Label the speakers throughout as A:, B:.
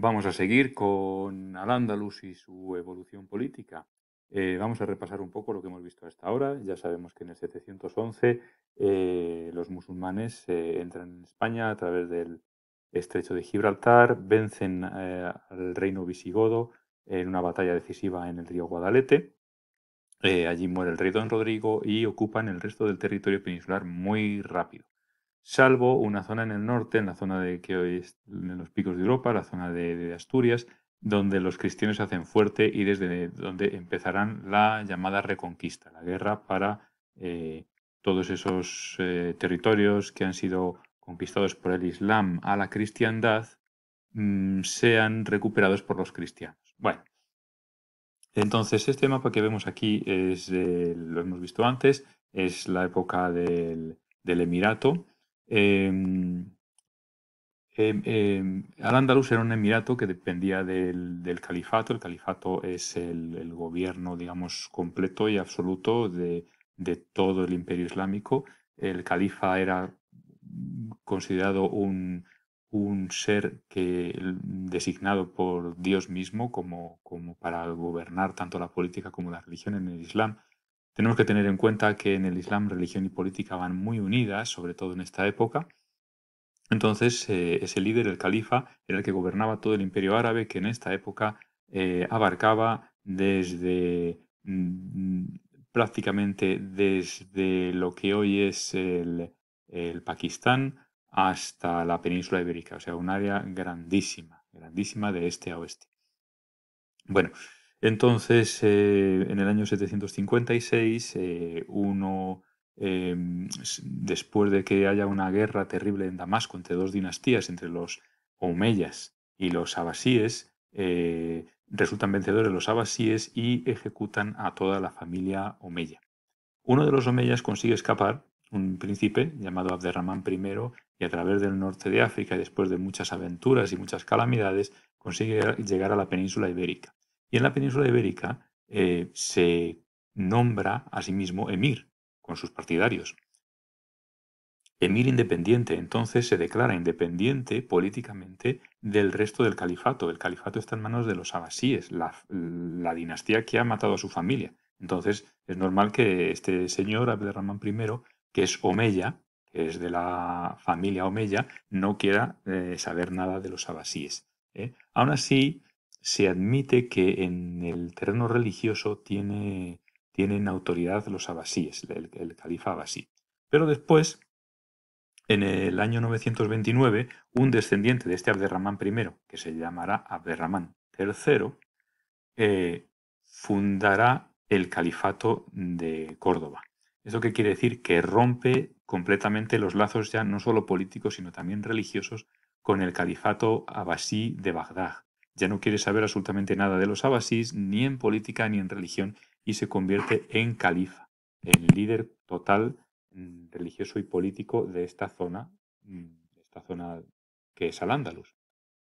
A: Vamos a seguir con Al-Ándalus y su evolución política. Eh, vamos a repasar un poco lo que hemos visto hasta ahora. Ya sabemos que en el 711 eh, los musulmanes eh, entran en España a través del estrecho de Gibraltar, vencen al reino visigodo en una batalla decisiva en el río Guadalete. allí muere el rey Don Rodrigo y ocupan el resto del territorio peninsular muy rápido salvo una zona en el norte, en la zona de que hoy es en los picos de Europa, la zona de, Asturias, donde los cristianos se hacen fuerte y desde donde empezarán la llamada reconquista, la guerra para eh, todos esos eh, territorios que han sido conquistados por el Islam a la cristiandad mm, sean recuperados por los cristianos. Bueno, entonces este mapa que vemos aquí es, eh, lo hemos visto antes, es la época del Emirato, Em, em, em, al andalus era un emirato que dependía del, califato. El califato es el, gobierno, digamos, completo y absoluto de, todo el imperio islámico. El califa era considerado un, ser que, mm, designado por Dios mismo como para gobernar tanto la política como la religión en el Islam. Tenemos que tener en cuenta que en el Islam religión y política van muy unidas, sobre todo en esta época. Entonces, eh, ese líder, el califa, era el que gobernaba todo el imperio árabe, que en esta época eh, abarcaba desde mm, prácticamente desde lo que hoy es el, el Pakistán hasta la península ibérica, o sea, un área grandísima, grandísima de este a oeste. Bueno, entonces, eh, en el año 756, eh, uno, eh, después de que haya una guerra terrible en Damasco entre dos dinastías, entre los omeyas y los abasíes, resultan vencedores los abasíes y ejecutan a toda la familia omeya. Uno de los omeyas consigue escapar, un príncipe llamado Abderramán I, y a través del norte de África, después de muchas aventuras y muchas calamidades, consigue llegar a la península ibérica. Y en la península ibérica eh, se nombra a sí mismo emir con sus partidarios. Emir independiente, entonces se declara independiente políticamente del resto del califato. El califato está en manos de los abasíes, la, dinastía que ha matado a su familia. Entonces es normal que este señor, Abderrahman I, que es Omeya, que es de la familia Omeya, no quiera eh, saber nada de los abasíes. ¿eh? Aún así, se admite que en el terreno religioso tienen autoridad los abasíes, el, califa abasí. Pero después, en el año 929, un descendiente de este Abderramán I, que se llamará Abderramán III, eh, fundará el califato de Córdoba. ¿Eso qué quiere decir? Que rompe completamente los lazos ya no solo políticos, sino también religiosos con el califato abasí de Bagdad, ya no quiere saber absolutamente nada de los abasís, ni en política ni en religión, y se convierte en califa, el líder total mm, religioso y político de esta zona, mm, esta zona que es Al-Ándalus,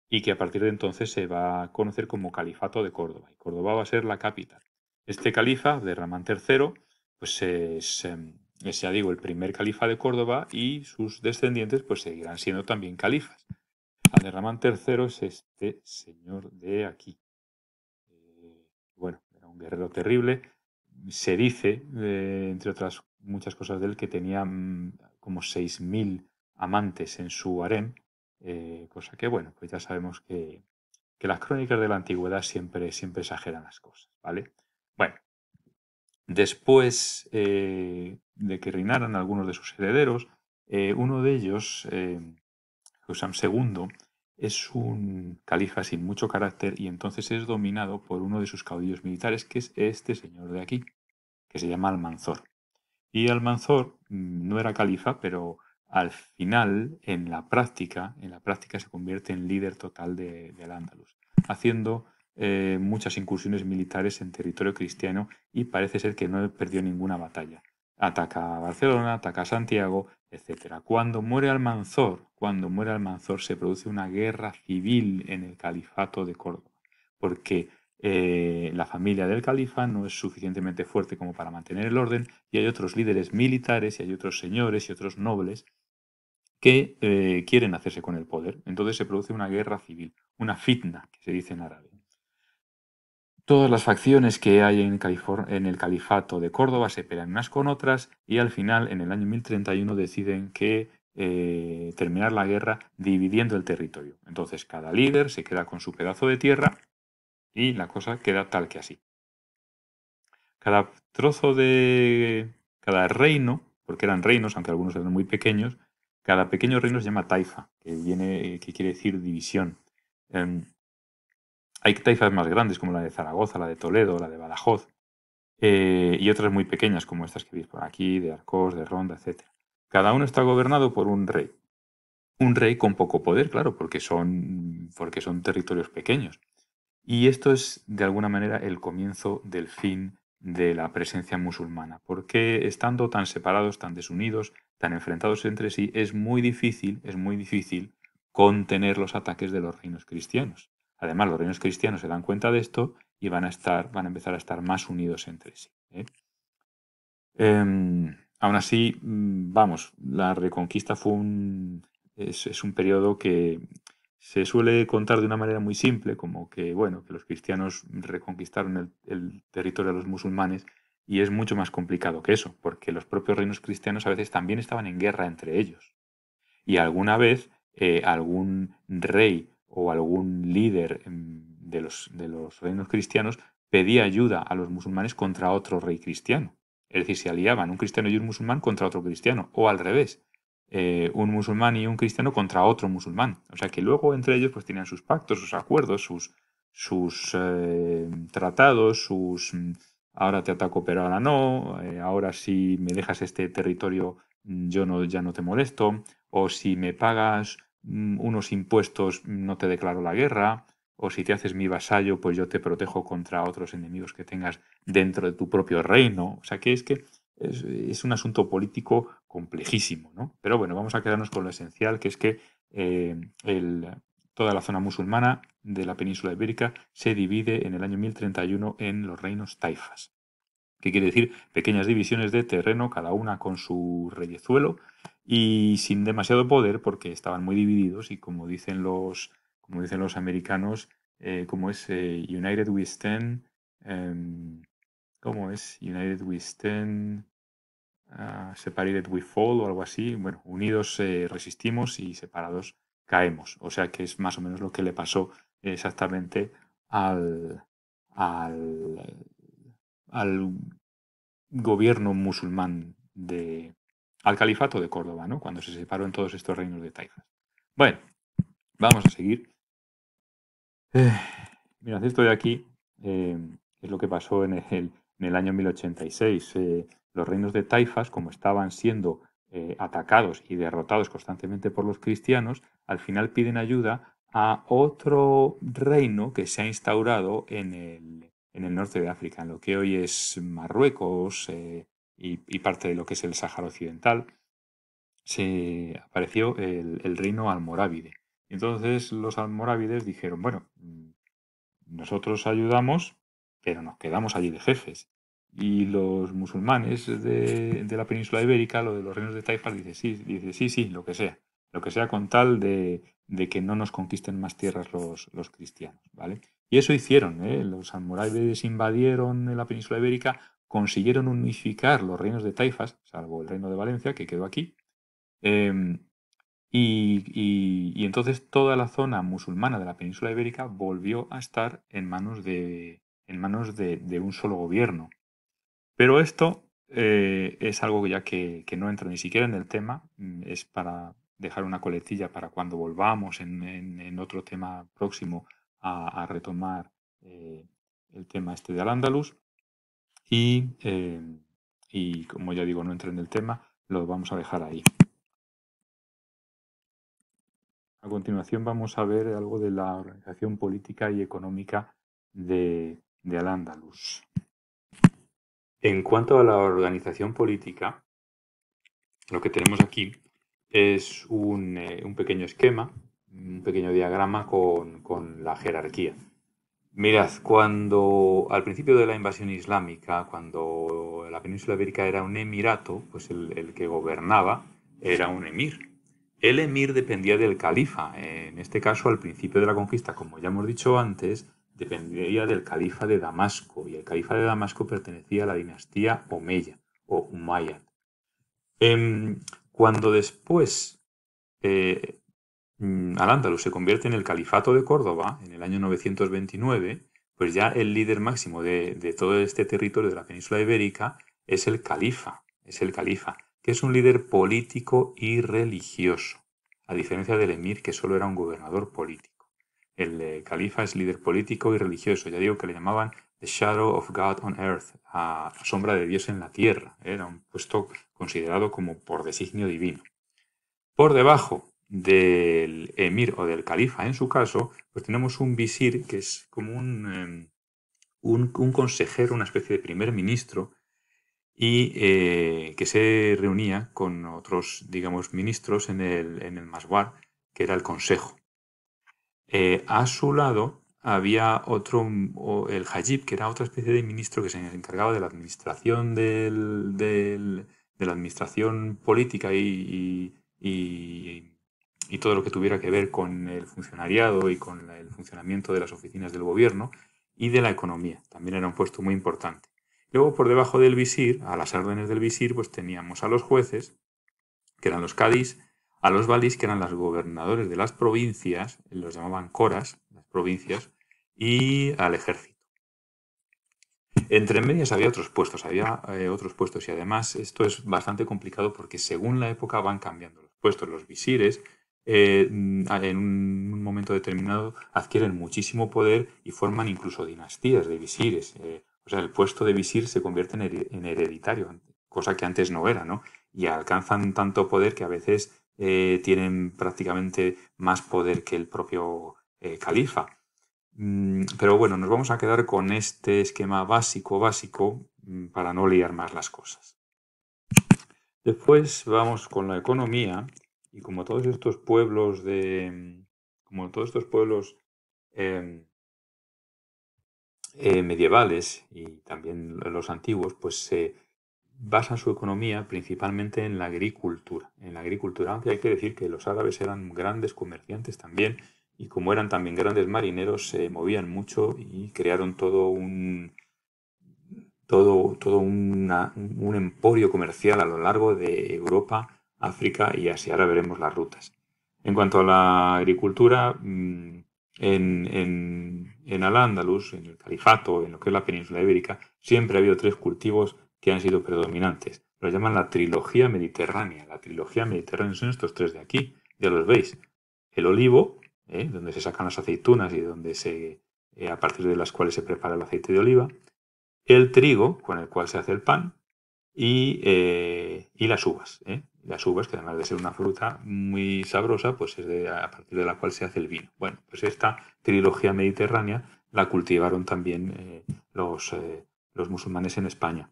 A: y que a partir de entonces se va a conocer como Califato de Córdoba, y Córdoba va a ser la capital. Este califa, de Ramán III, pues es, ya digo, el primer califa de Córdoba y sus descendientes pues seguirán siendo también califas. Ramán III es este señor de aquí. Eh, bueno, era un guerrero terrible. Se dice, eh, entre otras muchas cosas de él, que tenía mm, como 6.000 amantes en su harén. Eh, cosa que, bueno, pues ya sabemos que, las crónicas de la antigüedad siempre, siempre exageran las cosas, ¿vale? Bueno, después de que reinaran algunos de sus herederos, uno de ellos, Husam II, es un califa sin mucho carácter y entonces es dominado por uno de sus caudillos militares, que es este señor de aquí, que se llama Almanzor. Y Almanzor mm, no era califa, pero al final, en la práctica, en la práctica se convierte en líder total de, del Andalus, haciendo eh, muchas incursiones militares en territorio cristiano y parece ser que no perdió ninguna batalla ataca a Barcelona, ataca a Santiago, etc. Cuando muere Almanzor, cuando muere Almanzor se produce una guerra civil en el califato de Córdoba, porque eh, la familia del califa no es suficientemente fuerte como para mantener el orden y hay otros líderes militares y hay otros señores y otros nobles que eh, quieren hacerse con el poder. Entonces se produce una guerra civil, una fitna, que se dice en árabe. Todas las facciones que hay en, el califato de Córdoba se pelean unas con otras y al final, en el año 1031, deciden que eh, terminar la guerra dividiendo el territorio. Entonces, cada líder se queda con su pedazo de tierra y la cosa queda tal que así. Cada trozo de. cada reino, porque eran reinos, aunque algunos eran muy pequeños, cada pequeño reino se llama taifa, que, viene, que quiere decir división. Em, hay taifas más grandes como la de Zaragoza, la de Toledo, la de Badajoz, eh, y otras muy pequeñas como estas que veis por aquí, de Arcos, de Ronda, etc. Cada uno está gobernado por un rey. Un rey con poco poder, claro, porque son, porque son territorios pequeños. Y esto es, de alguna manera, el comienzo del fin de la presencia musulmana, porque estando tan separados, tan desunidos, tan enfrentados entre sí, es muy difícil, es muy difícil contener los ataques de los reinos cristianos. Además, los reinos cristianos se dan cuenta de esto y van a, estar, van a empezar a estar más unidos entre sí. ¿eh? Em, aún así, mm, vamos, la reconquista fue un, es, un periodo que se suele contar de una manera muy simple, como que, bueno, que los cristianos reconquistaron el, territorio de los musulmanes, y es mucho más complicado que eso, porque los propios reinos cristianos a veces también estaban en guerra entre ellos. Y alguna vez eh, algún rey o algún líder de los, de los reinos cristianos pedía ayuda a los musulmanes contra otro rey cristiano. Es decir, se aliaban un cristiano y un musulmán contra otro cristiano, o al revés, eh, un musulmán y un cristiano contra otro musulmán. O sea que luego entre ellos pues tenían sus pactos, sus acuerdos, sus, sus eh, tratados, sus mm, ahora te ataco pero ahora no, eh, ahora si me dejas este territorio mm, yo no, ya no te molesto, o si me pagas Mm, unos impuestos mm, no te declaro la guerra, o si te haces mi vasallo, pues yo te protejo contra otros enemigos que tengas dentro de tu propio reino. O sea que es que es, un asunto político complejísimo, ¿no? Pero bueno, vamos a quedarnos con lo esencial, que es que eh, toda la zona musulmana de la península ibérica se divide en el año 1031 en los reinos taifas, que quiere decir pequeñas divisiones de terreno, cada una con su reyezuelo, y sin demasiado poder porque estaban muy divididos y como dicen los, como dicen los americanos, eh, como eh, em, es United We Stand, como es United We Stand? Uh, separated We Fall o algo así. Bueno, unidos eh, resistimos y separados caemos. O sea que es más o menos lo que le pasó exactamente al, al gobierno musulmán de, al califato de Córdoba, ¿no? cuando se separó en todos estos reinos de taifas. Bueno, vamos a seguir. Eh, esto de aquí eh, es lo que pasó en el, año 1086. Eh, los reinos de taifas, como estaban siendo atacados y derrotados constantemente por los cristianos, al final piden ayuda a otro reino que se ha instaurado en el, norte de África, en lo que hoy es Marruecos, y, parte de lo que es el Sáhara Occidental, se apareció el, reino almorávide. Entonces los almorávides dijeron, bueno, mm, nosotros ayudamos, pero nos quedamos allí de jefes. Y los musulmanes de, la península ibérica, lo de los reinos de taifa dice sí, dice sí, sí, lo que sea. Lo que sea con tal de, que no nos conquisten más tierras los, los cristianos, ¿vale? Y eso hicieron, ¿eh? Los almorávides invadieron la península ibérica, consiguieron unificar los reinos de taifas, salvo el reino de Valencia, que quedó aquí, em, y, entonces toda la zona musulmana de la península ibérica volvió a estar en manos de, en manos de, un solo gobierno. Pero esto eh, es algo ya que, no entra ni siquiera en el tema, mm, es para dejar una coletilla para cuando volvamos en, otro tema próximo a, retomar eh, el tema este de Al-Ándalus. Em, y, como ya digo, no entra en el tema, lo vamos a dejar ahí. A continuación vamos a ver algo de la organización política y económica de, Al-Ándalus. En cuanto a la organización política, lo que tenemos aquí es un, eh, pequeño esquema, un pequeño diagrama con la jerarquía. Mirad, cuando al principio de la invasión islámica, cuando la península ibérica era un emirato, pues el, que gobernaba era un emir. El emir dependía del califa. En este caso, al principio de la conquista, como ya hemos dicho antes, dependía del califa de Damasco y el califa de Damasco pertenecía a la dinastía Omeya o Umayyad. Em, cuando después eh, Mm, Al-Ándalus se convierte en el Califato de Córdoba en el año 929, pues ya el líder máximo de, todo este territorio de la península ibérica es el califa, es el califa, que es un líder político y religioso, a diferencia del emir que solo era un gobernador político. El eh, califa es líder político y religioso, ya digo que le llamaban The Shadow of God on Earth, a sombra de Dios en la tierra, era un puesto considerado como por designio divino. Por debajo del emir o del califa, en su caso, pues tenemos un visir que es como un, em, un, consejero, una especie de primer ministro, y eh, que se reunía con otros, digamos, ministros en el, en Maswar, que era el consejo. Eh, a su lado había otro, el Hajib, que era otra especie de ministro que se encargaba de la administración del, de la administración política y, y todo lo que tuviera que ver con el funcionariado y con el funcionamiento de las oficinas del gobierno y de la economía. También era un puesto muy importante. Luego, por debajo del visir, a las órdenes del visir, pues teníamos a los jueces, que eran los cádiz, a los valis, que eran los gobernadores de las provincias, los llamaban coras, las provincias, y al ejército. Entre medias había otros puestos, había eh, otros puestos y además esto es bastante complicado porque según la época van cambiando los puestos. Los visires eh, mm, en un momento determinado adquieren muchísimo poder y forman incluso dinastías de visires. Eh, o sea, el puesto de visir se convierte en hereditario, cosa que antes no era, ¿no? Y alcanzan tanto poder que a veces eh, tienen prácticamente más poder que el propio califa. Mm, pero bueno, nos vamos a quedar con este esquema básico, básico, mm, para no liar más las cosas. Después vamos con la economía, y como todos estos pueblos de. como todos estos pueblos em, eh, medievales y también los antiguos, pues se basan su economía principalmente en la agricultura. En la agricultura, aunque hay que decir que los árabes eran grandes comerciantes también, y como eran también grandes marineros, se movían mucho y crearon todo un todo, todo un emporio comercial a lo largo de Europa África y Asia. Ahora veremos las rutas. En cuanto a la agricultura, mm, en, en, en al en el Califato, en lo que es la península ibérica, siempre ha habido tres cultivos que han sido predominantes. Lo llaman la trilogía mediterránea. La trilogía mediterránea son estos tres de aquí, ya los veis. El olivo, ¿eh? donde se sacan las aceitunas y donde se, eh, a partir de las cuales se prepara el aceite de oliva. El trigo, con el cual se hace el pan. Eh, y, las uvas. ¿eh? Las uvas, que además de ser una fruta muy sabrosa, pues es a partir de la cual se hace el vino. Bueno, pues esta trilogía mediterránea la cultivaron también eh, los, los musulmanes en España.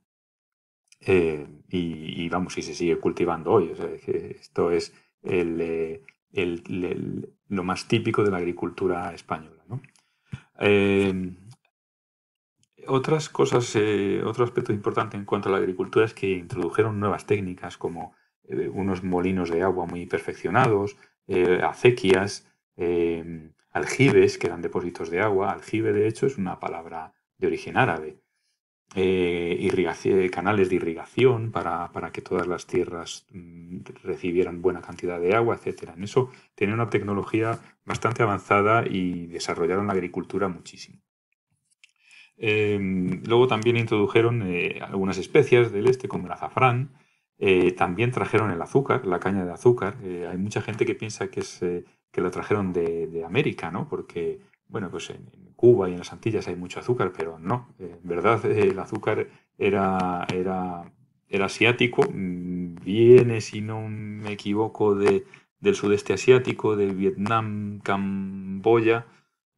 A: y, vamos, y se sigue cultivando hoy. esto es lo más típico de la agricultura española. Otras cosas, eh, otro aspecto importante en cuanto a la agricultura es que introdujeron nuevas técnicas como eh, unos molinos de agua muy perfeccionados, eh, acequias, em, aljibes, que eran depósitos de agua. Aljibe, de hecho, es una palabra de origen árabe. canales de irrigación para, que todas las tierras mm, recibieran buena cantidad de agua, etc. En eso tenían una tecnología bastante avanzada y desarrollaron la agricultura muchísimo. Em, luego también introdujeron eh, algunas especias del este, como el azafrán. Eh, también trajeron el azúcar, la caña de azúcar. Eh, hay mucha gente que piensa que, es, que la trajeron de, América, ¿no? Porque, bueno, pues en, Cuba y en las Antillas hay mucho azúcar, pero no. En verdad, el azúcar era, era, era asiático. Mm, viene, si no me equivoco, de, del sudeste asiático, de Vietnam, Camboya.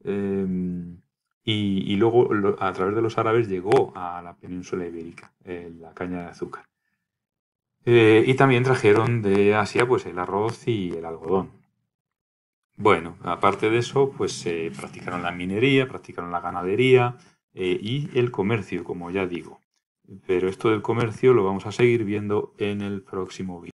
A: Em, y, luego a través de los árabes llegó a la península ibérica eh, la caña de azúcar. Eh, y también trajeron de Asia pues el arroz y el algodón. Bueno, aparte de eso, pues se practicaron la minería, practicaron la ganadería eh, y el comercio, como ya digo. Pero esto del comercio lo vamos a seguir viendo en el próximo vídeo.